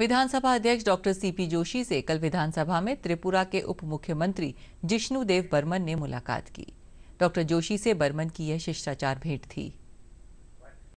विधानसभा अध्यक्ष doctor CP Joshi से कल विधानसभा में त्रिपुरा के उप मुख्यमंत्री जिष्णुदेव बर्मन ने मुलाकात की डॉक्टर जोशी से बर्मन की यह शिष्टाचार भेंट थी